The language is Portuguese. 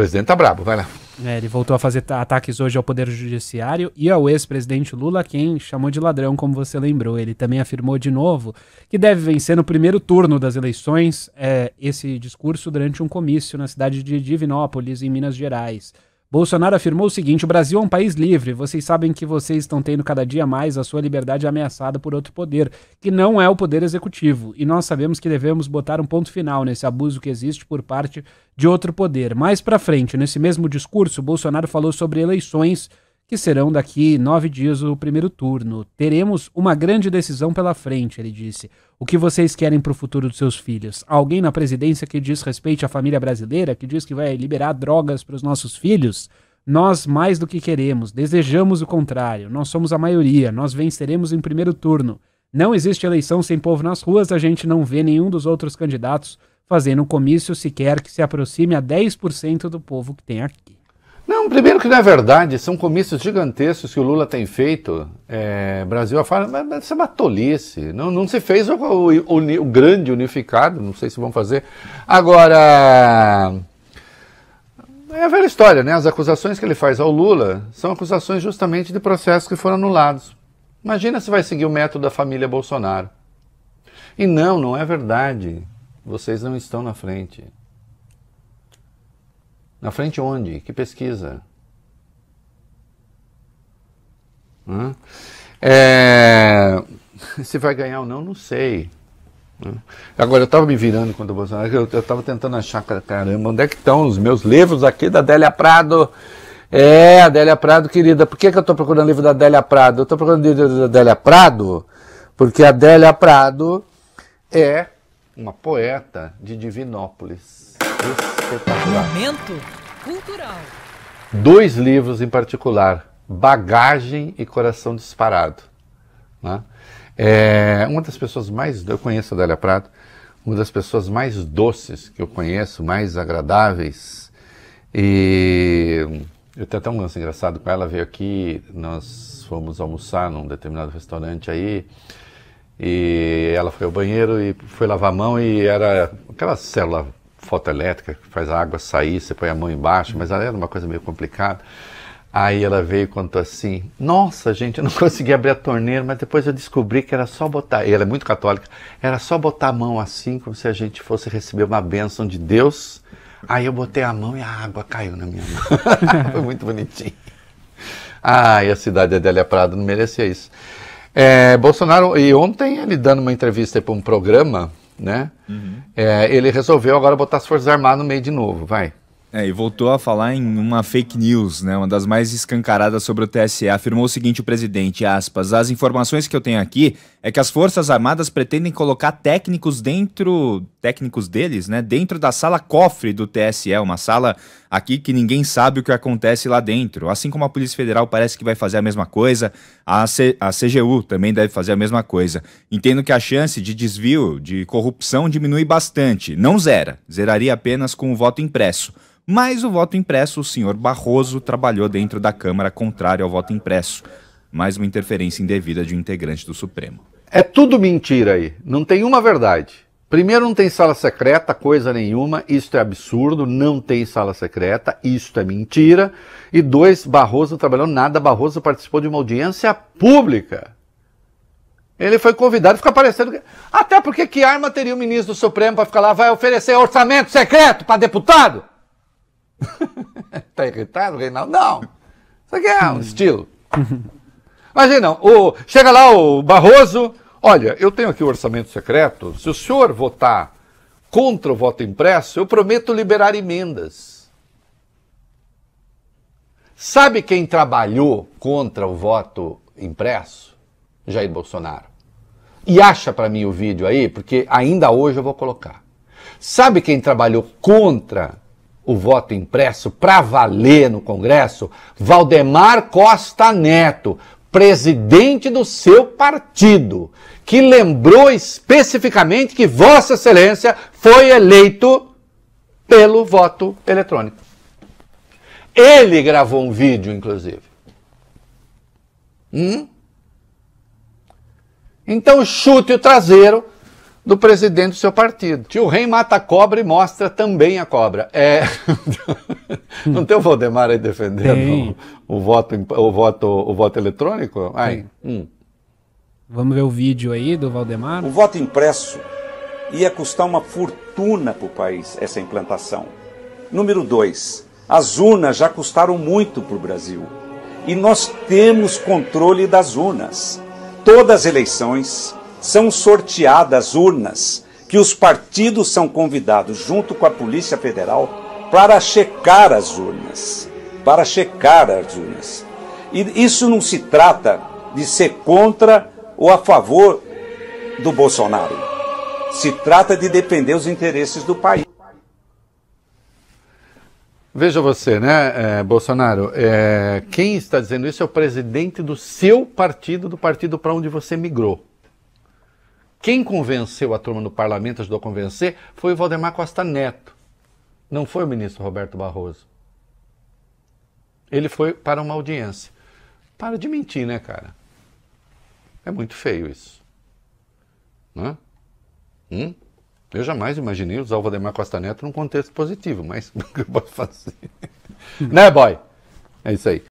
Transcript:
presidente tá brabo, vai lá. É, ele voltou a fazer ataques hoje ao Poder Judiciário e ao ex-presidente Lula, quem chamou de ladrão, como você lembrou. Ele também afirmou de novo que deve vencer no primeiro turno das eleições é, esse discurso durante um comício na cidade de Divinópolis, em Minas Gerais. Bolsonaro afirmou o seguinte: o Brasil é um país livre. Vocês sabem que vocês estão tendo cada dia mais a sua liberdade ameaçada por outro poder, que não é o poder executivo. E nós sabemos que devemos botar um ponto final nesse abuso que existe por parte de outro poder. Mais para frente, nesse mesmo discurso, Bolsonaro falou sobre eleições que serão daqui nove dias o primeiro turno. Teremos uma grande decisão pela frente, ele disse. O que vocês querem para o futuro dos seus filhos? Alguém na presidência que diz respeito à família brasileira, que diz que vai liberar drogas para os nossos filhos? Nós, mais do que queremos, desejamos o contrário. Nós somos a maioria, nós venceremos em primeiro turno. Não existe eleição sem povo nas ruas, a gente não vê nenhum dos outros candidatos fazendo comício sequer que se aproxime a 10% do povo que tem aqui. Não, primeiro que não é verdade, são comícios gigantescos que o Lula tem feito, é, Brasil afora, mas, mas isso é uma tolice, não, não se fez o, o, o, o, grande unificado, não sei se vão fazer. Agora, é a velha história, né? As acusações que ele faz ao Lula são acusações justamente de processos que foram anulados. Imagina se vai seguir o método da família Bolsonaro. E não, não é verdade, vocês não estão na frente. Na frente onde? Que pesquisa? É... Se vai ganhar ou não, não sei. Agora, eu estava me virando quando o Bolsonaro, eu estava tentando achar, caramba, onde é que estão os meus livros aqui da Adélia Prado? É, Adélia Prado, querida, por que, que eu estou procurando livro da Adélia Prado? Eu estou procurando livro da Adélia Prado porque a Adélia Prado é uma poeta de Divinópolis. Espetacular. Momento cultural. Dois livros em particular, Bagagem e Coração Disparado. Né? É, uma das pessoas mais. Eu conheço a Dália Prado, uma das pessoas mais doces que eu conheço, mais agradáveis. E eu tenho até um lance engraçado com ela. Veio aqui, nós fomos almoçar num determinado restaurante aí. E ela foi ao banheiro e foi lavar a mão e era aquela célula fotoelétrica que faz a água sair, você põe a mão embaixo, mas era uma coisa meio complicada. Aí ela veio e contou assim: Nossa, gente, eu não consegui abrir a torneira, mas depois eu descobri que era só botar. E ela é muito católica, era só botar a mão assim, como se a gente fosse receber uma bênção de Deus. Aí eu botei a mão e a água caiu na minha mão. Foi muito bonitinho. Ah, e a cidade Adélia Prado não merecia isso. É, Bolsonaro, e ontem ele dando uma entrevista para um programa, né? Uhum. É, ele resolveu agora botar as Forças Armadas no meio de novo, vai. É, e voltou a falar em uma fake news, né, uma das mais escancaradas sobre o TSE. Afirmou o seguinte o presidente, aspas, as informações que eu tenho aqui é que as Forças Armadas pretendem colocar técnicos dentro, técnicos deles, né, dentro da sala cofre do TSE, uma sala aqui que ninguém sabe o que acontece lá dentro. Assim como a Polícia Federal parece que vai fazer a mesma coisa, a, C, a CGU também deve fazer a mesma coisa. Entendo que a chance de desvio, de corrupção diminui bastante, não zera, zeraria apenas com o voto impresso. Mas o voto impresso, o senhor Barroso trabalhou dentro da Câmara contrário ao voto impresso mais uma interferência indevida de um integrante do Supremo. É tudo mentira aí, não tem uma verdade. Primeiro, não tem sala secreta, coisa nenhuma, isto é absurdo, não tem sala secreta, isto é mentira. E dois, Barroso trabalhou nada, Barroso participou de uma audiência pública. Ele foi convidado, fica aparecendo. Até porque que arma teria o ministro do Supremo para ficar lá, vai oferecer orçamento secreto para deputado? tá irritado, Reinaldo? Não! Isso aqui é um estilo. Mas aí não, o, chega lá o Barroso, olha, eu tenho aqui o orçamento secreto, se o senhor votar contra o voto impresso, eu prometo liberar emendas. Sabe quem trabalhou contra o voto impresso? Jair Bolsonaro. E acha para mim o vídeo aí, porque ainda hoje eu vou colocar. Sabe quem trabalhou contra o voto impresso para valer no Congresso? Valdemar Costa Neto presidente do seu partido, que lembrou especificamente que Vossa Excelência foi eleito pelo voto eletrônico. Ele gravou um vídeo, inclusive. Hum? Então chute o traseiro do presidente do seu partido. Tio Rei mata a cobra e mostra também a cobra. É. Hum. Não tem o Valdemar aí defendendo o, o, voto, o, voto, o voto eletrônico? Ai, hum. Vamos ver o vídeo aí do Valdemar? O voto impresso ia custar uma fortuna para o país essa implantação. Número dois, as urnas já custaram muito para o Brasil. E nós temos controle das urnas. Todas as eleições são sorteadas urnas que os partidos são convidados, junto com a Polícia Federal, para checar as urnas. Para checar as urnas. E isso não se trata de ser contra ou a favor do Bolsonaro. Se trata de defender os interesses do país. Veja você, né, é, Bolsonaro? É, quem está dizendo isso é o presidente do seu partido, do partido para onde você migrou. Quem convenceu a turma no parlamento, ajudou a convencer, foi o Valdemar Costa Neto não foi o ministro Roberto Barroso. Ele foi para uma audiência. Para de mentir, né, cara? É muito feio isso. Né? Hum? Eu jamais imaginei usar o Valdemar Costa Neto num contexto positivo, mas o que eu posso fazer? né, boy? É isso aí.